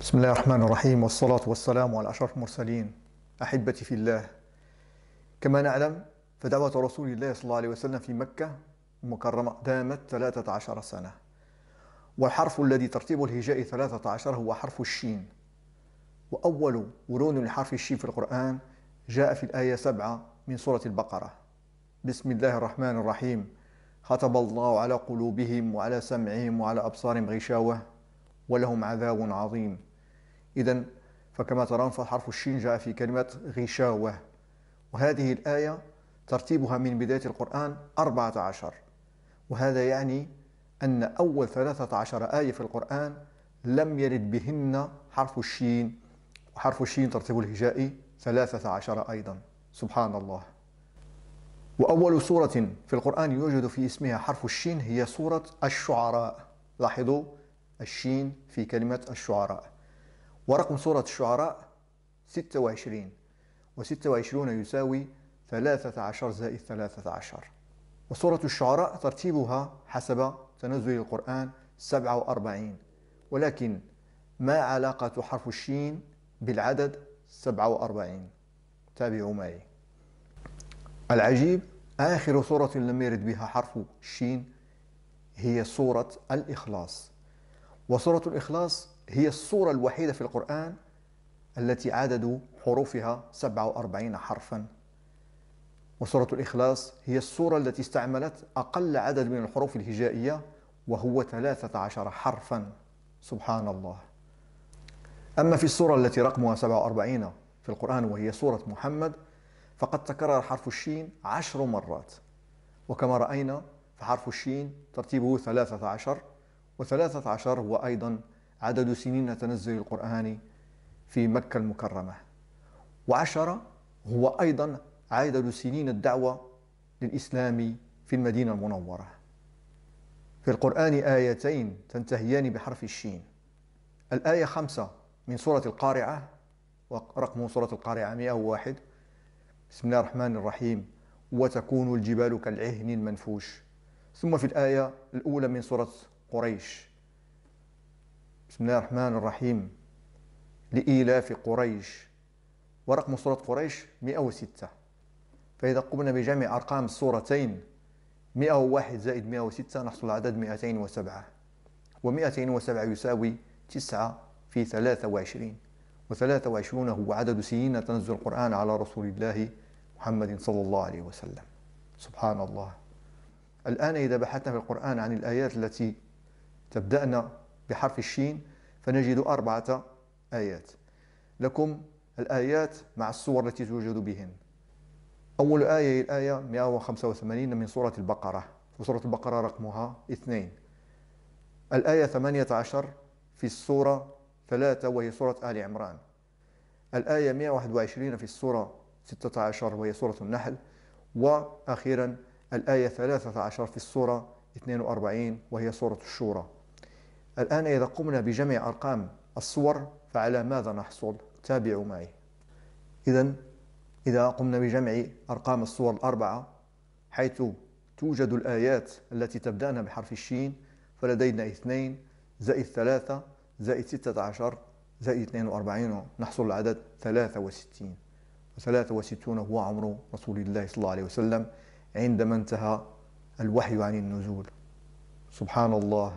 بسم الله الرحمن الرحيم والصلاة والسلام على أشرف المرسلين أحبتي في الله كما نعلم فدعوة رسول الله صلى الله عليه وسلم في مكة المكرمة دامت 13 سنة والحرف الذي ترتيب الهجاء 13 هو حرف الشين وأول ورون لحرف الشين في القرآن جاء في الآية 7 من سورة البقرة بسم الله الرحمن الرحيم ختب الله على قلوبهم وعلى سمعهم وعلى أبصارهم غشاوة ولهم عذاب عظيم إذا فكما ترون فحرف الشين جاء في كلمة غشاوة وهذه الآية ترتيبها من بداية القرآن 14 وهذا يعني أن أول 13 آية في القرآن لم يرد بهن حرف الشين وحرف الشين ترتيب الهجائي 13 أيضا سبحان الله وأول سورة في القرآن يوجد في اسمها حرف الشين هي سورة الشعراء لاحظوا الشين في كلمة الشعراء ورقم سورة الشعراء 26 و26 يساوي 13 زائد 13 وسورة الشعراء ترتيبها حسب تنزل القرآن 47 ولكن ما علاقة حرف الشين بالعدد 47 تابعوا معي العجيب آخر سورة لم يرد بها حرف الشين هي سورة الإخلاص وسورة الإخلاص هي الصورة الوحيدة في القرآن التي عدد حروفها 47 حرفا وسورة الإخلاص هي الصورة التي استعملت أقل عدد من الحروف الهجائية وهو 13 حرفا سبحان الله أما في الصورة التي رقمها 47 في القرآن وهي سورة محمد فقد تكرر حرف الشين عشر مرات وكما رأينا فحرف الشين ترتيبه 13 و13 هو أيضا عدد سنين تنزل القرآن في مكة المكرمة وعشرة هو أيضا عدد سنين الدعوة للإسلام في المدينة المنورة في القرآن آيتين تنتهيان بحرف الشين الآية خمسة من سورة القارعة ورقم سورة القارعة 101 بسم الله الرحمن الرحيم وتكون الجبال كالعهن المنفوش ثم في الآية الأولى من سورة قريش بسم الله الرحمن الرحيم لإيلاف قريش ورقم سورة قريش 106 فإذا قمنا بجمع أرقام السورتين 101 زائد 106 نحصل على عدد 207 و207 يساوي 9 في 23 و23 هو عدد سنين تنزل القرآن على رسول الله محمد صلى الله عليه وسلم سبحان الله الآن إذا بحثنا في القرآن عن الآيات التي تبدأنا بحرف الشين فنجد أربعة آيات لكم الآيات مع الصور التي توجد بهن أول آية هي الآية 185 من سورة البقرة وسورة البقرة رقمها اثنين الآية 18 في السورة ثلاثة وهي سورة آل عمران الآية 121 في السورة 16 وهي سورة النحل وأخيرا الآية 13 في السورة 42 وهي سورة الشورى الآن إذا قمنا بجمع أرقام الصور فعلى ماذا نحصل؟ تابعوا معي إذا إذا قمنا بجمع أرقام الصور الأربعة حيث توجد الآيات التي تبدأنا بحرف الشين فلدينا اثنين زائد ثلاثة زائد ستة عشر زائد اثنين وأربعين نحصل العدد ثلاثة وستين وثلاثة وستون هو عمر رسول الله صلى الله عليه وسلم عندما انتهى الوحي عن النزول سبحان الله